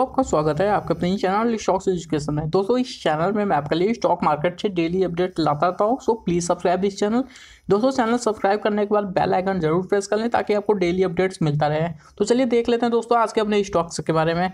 आपका स्वागत है आपके अपने चैनल स्टॉक्स एजुकेशन में दोस्तों इस चैनल में मैं आपके लिए स्टॉक मार्केट से डेली अपडेट लाता रहता हूँ सो प्लीज़ सब्सक्राइब इस चैनल दोस्तों चैनल सब्सक्राइब करने के बाद बेल आइकन जरूर प्रेस कर लें ताकि आपको डेली अपडेट्स मिलता रहे तो चलिए देख लेते हैं दोस्तों आज के अपने स्टॉक्स के बारे में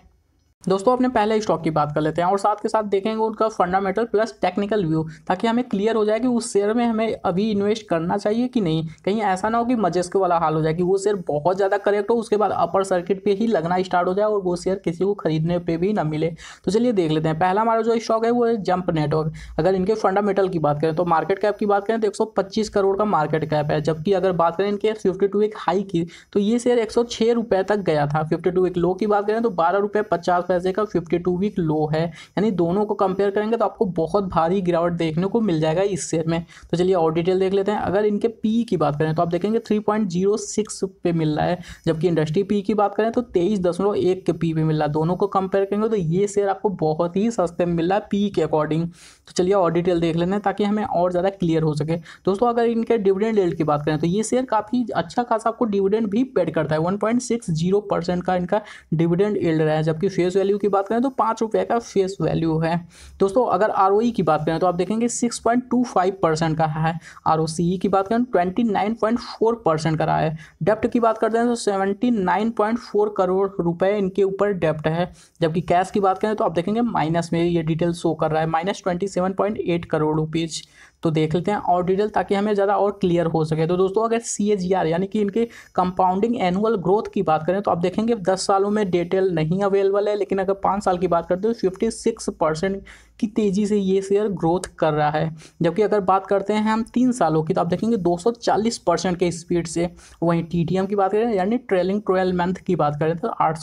दोस्तों अपने पहले स्टॉक की बात कर लेते हैं और साथ के साथ देखेंगे उनका फंडामेंटल प्लस टेक्निकल व्यू ताकि हमें क्लियर हो जाए कि उस शेयर में हमें अभी इन्वेस्ट करना चाहिए कि नहीं कहीं ऐसा ना हो कि मजेस्को वाला हाल हो जाए कि वो शेयर बहुत ज़्यादा करेक्ट हो उसके बाद अपर सर्किट पे ही लगना स्टार्ट हो जाए और वो शेयर किसी को खरीदने पर भी ना मिले तो चलिए देख लेते हैं पहला हमारा जो स्टॉक है वो है जंप नेटवर्क अगर इनके फंडामेंटल की बात करें तो मार्केट कैप की बात करें तो एक करोड़ का मार्केट कैप है जबकि अगर बात करें इनके फिफ्टी एक हाई की तो ये शेयर एक तक गया था फिफ्टी एक लो की बात करें तो बारह पैसे का 52 वीक लो है यानी दोनों को कंपेयर करेंगे तो आपको बहुत भारी गिरावट देखने को मिल जाएगा इस शेयर में तो चलिए और डिटेल देख लेते हैं अगर इनके पी की बात करें तो आप देखेंगे थ्री पे मिल रहा है जबकि इंडस्ट्री पी की बात करें तो तेईस के पी पे मिल रहा है दोनों को कंपेयर करेंगे तो ये शेयर आपको बहुत ही सस्ते में मिल रहा है पी के अकॉर्डिंग तो चलिए और डिटेल देख लेते हैं ताकि हमें और ज़्यादा क्लियर हो सके दोस्तों अगर इनके डिविडेंड रेट की बात करें तो ये शेयर काफ़ी अच्छा खासा आपको डिविडेंड भी पेड करता है 1.60 परसेंट का इनका डिविडेंड एल्ड रहा है जबकि फेस वैल्यू की बात करें तो पाँच रुपये का फेस वैल्यू है दोस्तों अगर आर e की बात करें तो आप देखेंगे six point two five percent का है आर e की बात करें twenty nine point four percent का रहा है डेप्ट की बात करते हैं तो seventy nine point four crore रुपये इनके ऊपर डेप्ट है जबकि कैश की बात करें तो आप देखेंगे माइनस में ये डिटेल शो कर रहा है minus twenty seven point eight crore rupees तो देख लेते हैं और डिटेल ताकि हमें ज़्यादा और क्लियर हो सके तो दोस्तों अगर सी e यानी कि इनके कंपाउंडिंग एनुअल ग्रोथ की बात करें तो आप देखेंगे दस सालों में डिटेल नहीं अवेलेबल है लेकिन अगर पाँच साल की बात करते हो फिफ्टी सिक्स परसेंट की तेज़ी से ये शेयर ग्रोथ कर रहा है जबकि अगर बात करते हैं हम तीन सालों की तो आप देखेंगे दो परसेंट के स्पीड से वहीं टी की बात करें यानी ट्रेलिंग ट्वेल्व मंथ की बात करें तो आठ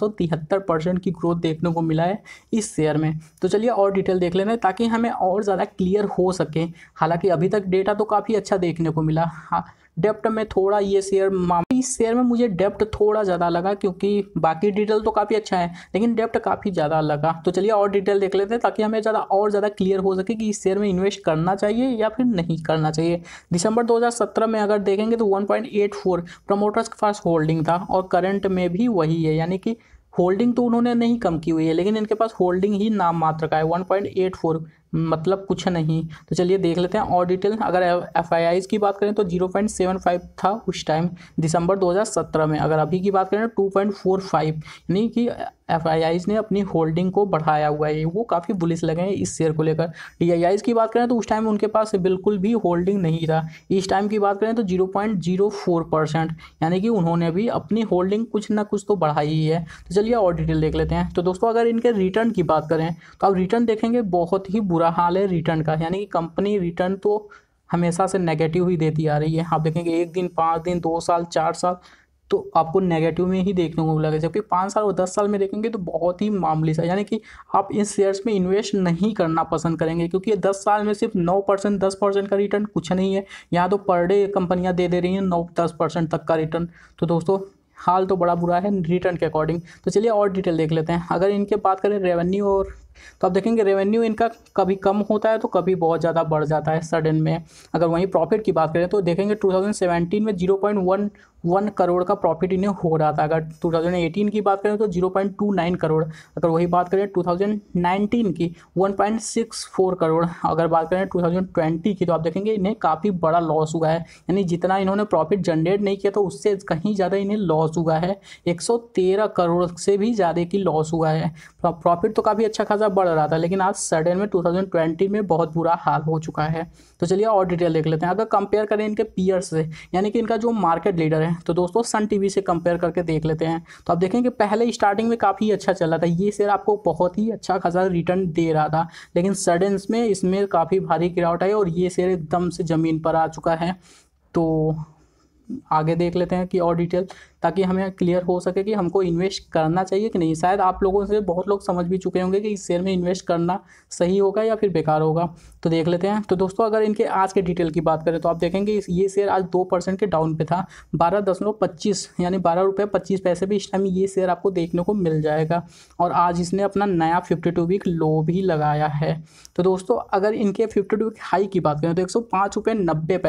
परसेंट की ग्रोथ देखने को मिला है इस शेयर में तो चलिए और डिटेल देख लेना ताकि हमें और ज़्यादा क्लियर हो सके हालांकि अभी तक डेटा तो काफ़ी अच्छा देखने को मिला हाँ डेप्ट में थोड़ा ये शेयर इस शेयर में मुझे डेप्ट थोड़ा ज़्यादा लगा क्योंकि बाकी डिटेल तो काफ़ी अच्छा है लेकिन डेप्ट काफ़ी ज़्यादा लगा तो चलिए और डिटेल देख लेते हैं ताकि हमें ज़्यादा और ज़्यादा क्लियर हो सके कि इस शेयर में इन्वेस्ट करना चाहिए या फिर नहीं करना चाहिए दिसंबर 2017 में अगर देखेंगे तो वन प्रमोटर्स के पास होल्डिंग था और करंट में भी वही है यानी कि होल्डिंग तो उन्होंने नहीं कम की हुई है लेकिन इनके पास होल्डिंग ही नाम मात्र का है 1.84 मतलब कुछ नहीं तो चलिए देख लेते हैं और डिटेल अगर एफ की बात करें तो जीरो पॉइंट सेवन फाइव था उस टाइम दिसंबर दो हज़ार सत्रह में अगर अभी की बात करें तो टू पॉइंट फोर फाइव यानी कि एफ ने अपनी होल्डिंग को बढ़ाया हुआ है वो काफ़ी बुलिस लगे हैं इस शेयर को लेकर डी की बात करें तो उस टाइम उनके पास बिल्कुल भी होल्डिंग नहीं था इस टाइम की बात करें तो zero point zero four percent यानी कि उन्होंने भी अपनी होल्डिंग कुछ ना कुछ तो बढ़ाई ही है तो चलिए और डिटेल देख लेते हैं तो दोस्तों अगर इनके रिटर्न की बात करें तो आप रिटर्न देखेंगे बहुत ही बुरा हाल है रिटर्न का यानी कि कंपनी रिटर्न तो हमेशा से नेगेटिव ही देती आ रही है आप देखेंगे एक दिन पाँच दिन दो साल चार साल तो आपको नेगेटिव में ही देखने को मिलेगा जबकि पाँच साल और दस साल में देखेंगे तो बहुत ही मामूली सा यानी कि आप इन शेयर्स में इन्वेस्ट नहीं करना पसंद करेंगे क्योंकि ये दस साल में सिर्फ नौ परसेंट दस परसेंट का रिटर्न कुछ नहीं है यहाँ तो पर डे कंपनियाँ दे दे रही हैं नौ दस परसेंट तक का रिटर्न तो दोस्तों हाल तो बड़ा बुरा है रिटर्न के अकॉर्डिंग तो चलिए और डिटेल देख लेते हैं अगर इनके बात करें रेवेन्यू और तो आप देखेंगे रेवेन्यू इनका कभी कम होता है तो कभी बहुत ज़्यादा बढ़ जाता है सडन में अगर वहीं प्रॉफिट की बात करें तो देखेंगे 2017 में 0.11 करोड़ का प्रॉफिट इन्हें हो रहा था अगर 2018 की बात करें तो 0.29 करोड़ अगर वही बात करें 2019 की 1.64 करोड़ अगर बात करें 2020 की तो आप देखेंगे इन्हें काफ़ी बड़ा लॉस हुआ है यानी जितना इन्होंने प्रॉफिट जनरेट नहीं किया तो उससे कहीं ज़्यादा इन्हें लॉस हुआ है 113 करोड़ से भी ज़्यादा की लॉस हुआ है प्रॉफिट तो, तो काफ़ी अच्छा खासा तरफ बढ़ रहा था लेकिन आज सडन में 2020 में बहुत बुरा हाल हो चुका है तो चलिए और डिटेल देख लेते हैं अगर कंपेयर करें इनके पीयर्स से यानी कि इनका जो मार्केट लीडर है तो दोस्तों सन टी से कंपेयर करके देख लेते हैं तो आप देखें कि पहले स्टार्टिंग में काफ़ी अच्छा चल रहा था ये शेयर आपको बहुत ही अच्छा खासा रिटर्न दे रहा था लेकिन सडन में इसमें काफ़ी भारी गिरावट आई और ये शेयर एकदम से ज़मीन पर आ चुका है तो आगे देख लेते हैं कि और डिटेल ताकि हमें क्लियर हो सके कि हमको इन्वेस्ट करना चाहिए कि नहीं शायद आप लोगों से बहुत लोग समझ भी चुके होंगे कि इस शेयर में इन्वेस्ट करना सही होगा या फिर बेकार होगा तो देख लेते हैं तो दोस्तों अगर इनके आज के डिटेल की बात करें तो आप देखेंगे ये शेयर आज दो परसेंट के डाउन पे था बारह पच्चीस यानी बारह रुपये पच्चीस पैसे भी इस टाइम ये शेयर आपको देखने को मिल जाएगा और आज इसने अपना नया फिफ्टी टू वीक लो भी लगाया है तो दोस्तों अगर इनके फिफ्टी टू वीक हाई की बात करें तो एक सौ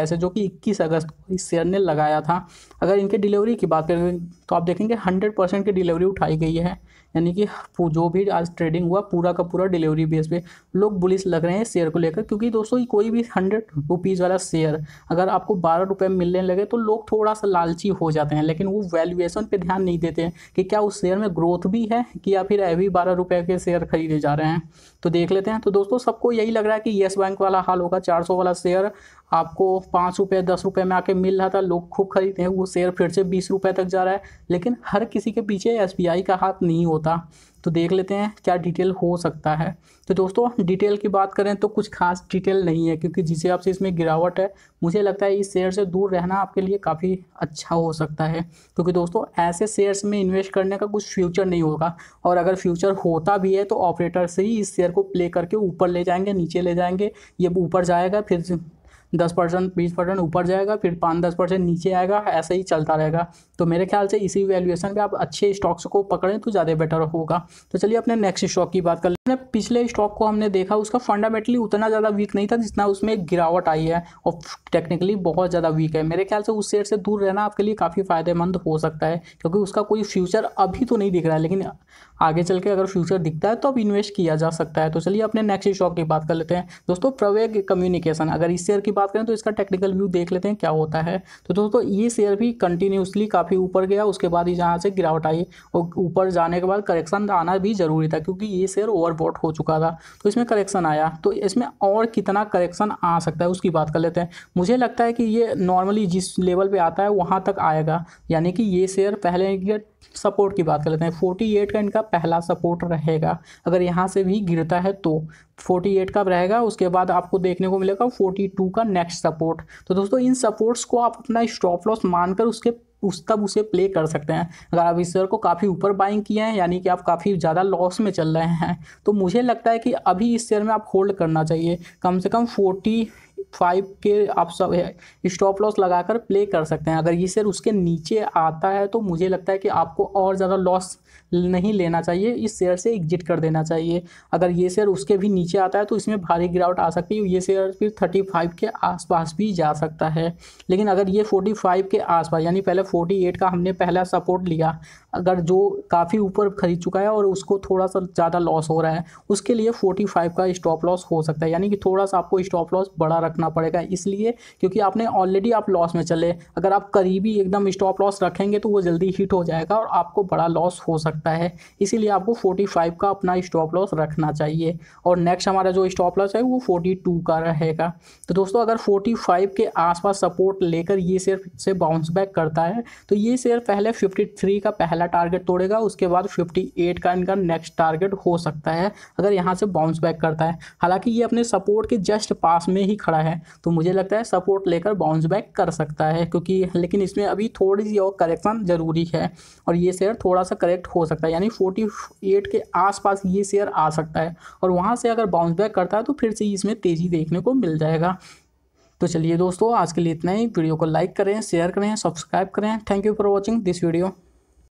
पैसे जो कि इक्कीस अगस्त को इस शेयर ने लगाया था अगर इनके डिलीवरी की बात करें तो आप देखेंगे हंड्रेड परसेंट की डिलीवरी उठाई गई है यानी कि जो भी आज ट्रेडिंग हुआ पूरा का पूरा डिलीवरी बेस पे लोग बुलिस लग रहे हैं शेयर को लेकर क्योंकि दोस्तों कोई भी हंड्रेड रुपीज़ वाला शेयर अगर आपको बारह रुपये मिलने लगे तो लोग थोड़ा सा लालची हो जाते हैं लेकिन वो वैल्यूएसन पर ध्यान नहीं देते हैं कि क्या उस शेयर में ग्रोथ भी है कि या फिर अभी बारह रुपये के शेयर खरीदे जा रहे हैं तो देख लेते हैं तो दोस्तों सबको यही लग रहा है कि येस बैंक वाला हाल होगा चार वाला शेयर आपको पाँच रुपये दस रुपये में आके मिल रहा था लोग खूब खरीदते हैं वो शेयर फिर से बीस रुपये तक जा रहा है लेकिन हर किसी के पीछे एस का हाथ नहीं होता तो देख लेते हैं क्या डिटेल हो सकता है तो दोस्तों डिटेल की बात करें तो कुछ खास डिटेल नहीं है क्योंकि जिस हिसाब से इसमें गिरावट है मुझे लगता है इस शेयर से दूर रहना आपके लिए काफ़ी अच्छा हो सकता है क्योंकि दोस्तों ऐसे शेयर्स में इन्वेस्ट करने का कुछ फ्यूचर नहीं होगा और अगर फ्यूचर होता भी है तो ऑपरेटर से ही इस शेयर को प्ले करके ऊपर ले जाएंगे नीचे ले जाएंगे ये ऊपर जाएगा फिर दस परसेंट बीस परसेंट ऊपर जाएगा फिर पाँच दस परसेंट नीचे आएगा ऐसे ही चलता रहेगा तो मेरे ख्याल से इसी वैल्यूएशन पे आप अच्छे स्टॉक्स को पकड़ें तो ज़्यादा बेटर होगा तो चलिए अपने नेक्स्ट स्टॉक की बात कर हैं पिछले स्टॉक को हमने देखा उसका फंडामेंटली उतना ज़्यादा वीक नहीं था जितना उसमें गिरावट आई है और टेक्निकली बहुत ज़्यादा वीक है मेरे ख्याल से उस शेयर से दूर रहना आपके लिए काफ़ी फ़ायदेमंद हो सकता है क्योंकि उसका कोई फ्यूचर अभी तो नहीं दिख रहा है लेकिन आगे चल के अगर फ्यूचर दिखता है तो अब इन्वेस्ट किया जा सकता है तो चलिए अपने नेक्स्ट स्टॉक की बात कर लेते हैं दोस्तों प्रवेग कम्युनिकेशन अगर इस शेयर की बात करें तो इसका टेक्निकल व्यू देख लेते हैं क्या होता है तो दोस्तों ये शेयर भी कंटिन्यूसली काफ़ी ऊपर गया उसके बाद ही जहाँ से गिरावट आई और ऊपर जाने के बाद करेक्शन आना भी ज़रूरी था क्योंकि ये शेयर ओवरबॉट हो चुका था तो इसमें करेक्शन आया तो इसमें और कितना करेक्शन आ सकता है उसकी बात कर लेते हैं मुझे लगता है कि ये नॉर्मली जिस लेवल पर आता है वहाँ तक आएगा यानी कि ये शेयर पहले सपोर्ट की बात कर लेते हैं 48 का इनका पहला सपोर्ट रहेगा अगर यहाँ से भी गिरता है तो फोर्टी एट का रहेगा उसके बाद आपको देखने को मिलेगा फोर्टी टू का नेक्स्ट सपोर्ट तो दोस्तों इन सपोर्ट्स को आप अपना स्टॉप लॉस मानकर उसके उस तब उसे प्ले कर सकते हैं अगर आप इस शेयर को काफ़ी ऊपर बाइंग किए हैं यानी कि आप काफ़ी ज़्यादा लॉस में चल रहे हैं तो मुझे लगता है कि अभी इस शेयर में आप होल्ड करना चाहिए कम से कम फोर्टी फाइव के आप सब स्टॉप लॉस लगाकर प्ले कर सकते हैं अगर ये शेयर उसके नीचे आता है तो मुझे लगता है कि आपको और ज़्यादा लॉस नहीं लेना चाहिए इस शेयर से एग्जिट कर देना चाहिए अगर ये शेयर उसके भी नीचे आता है तो इसमें भारी गिरावट आ सकती है ये शेयर फिर थर्टी फाइव के आसपास भी जा सकता है लेकिन अगर ये फोर्टी फाइव के आसपास यानी पहले फोर्टी एट का हमने पहला सपोर्ट लिया अगर जो काफ़ी ऊपर खरीद चुका है और उसको थोड़ा सा ज़्यादा लॉस हो रहा है उसके लिए फोर्टी फाइव का स्टॉप लॉस हो सकता है यानी कि थोड़ा सा आपको स्टॉप लॉस बड़ा रखना पड़ेगा इसलिए क्योंकि आपने ऑलरेडी आप लॉस में चले अगर आप करीबी एकदम स्टॉप लॉस रखेंगे तो वो जल्दी हिट हो जाएगा और आपको बड़ा लॉस हो सकता है इसीलिए आपको 45 का अपना स्टॉप लॉस रखना चाहिए और नेक्स्ट हमारा जो स्टॉप लॉस है वो 42 का रहेगा तो दोस्तों अगर 45 के आसपास सपोर्ट लेकर ये शेयर से बाउंस बैक करता है तो ये शेयर पहले 53 का पहला टारगेट तोड़ेगा उसके बाद 58 का इनका नेक्स्ट टारगेट हो सकता है अगर यहाँ से बाउंस बैक करता है हालांकि ये अपने सपोर्ट के जस्ट पास में ही खड़ा है तो मुझे लगता है सपोर्ट लेकर बाउंस बैक कर सकता है क्योंकि लेकिन इसमें अभी थोड़ी सी और करेक्शन ज़रूरी है और ये शेयर थोड़ा सा करेक्ट हो सकता है यानी फोर्टी एट के आसपास ये शेयर आ सकता है और वहाँ से अगर बाउंस बैक करता है तो फिर से इसमें तेज़ी देखने को मिल जाएगा तो चलिए दोस्तों आज के लिए इतना ही वीडियो को लाइक करें शेयर करें सब्सक्राइब करें thank you for watching this video